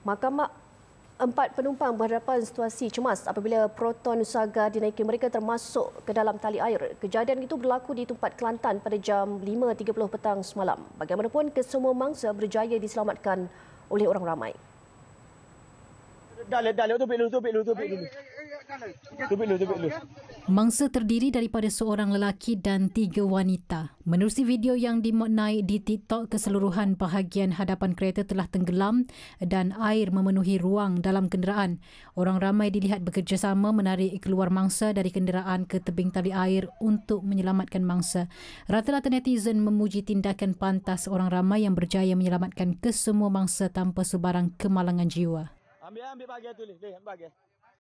Mahkamah empat penumpang berhadapan situasi cemas apabila proton saga dinaiki mereka termasuk ke dalam tali air. Kejadian itu berlaku di tempat Kelantan pada jam 5.30 petang semalam. Bagaimanapun, kesemua mangsa berjaya diselamatkan oleh orang ramai. Dah, dah, dah. Tupik dulu, tupik dulu, tupik dulu. Tupik dulu, tupik dulu. Mangsa terdiri daripada seorang lelaki dan tiga wanita. Menerusi video yang dimuat naik di TikTok, keseluruhan bahagian hadapan kereta telah tenggelam dan air memenuhi ruang dalam kenderaan. Orang ramai dilihat bekerjasama menarik keluar mangsa dari kenderaan ke tebing tali air untuk menyelamatkan mangsa. Rata-rata netizen memuji tindakan pantas orang ramai yang berjaya menyelamatkan kesemua mangsa tanpa sebarang kemalangan jiwa. Ambil, ambil bagian tu. Ambil bagian.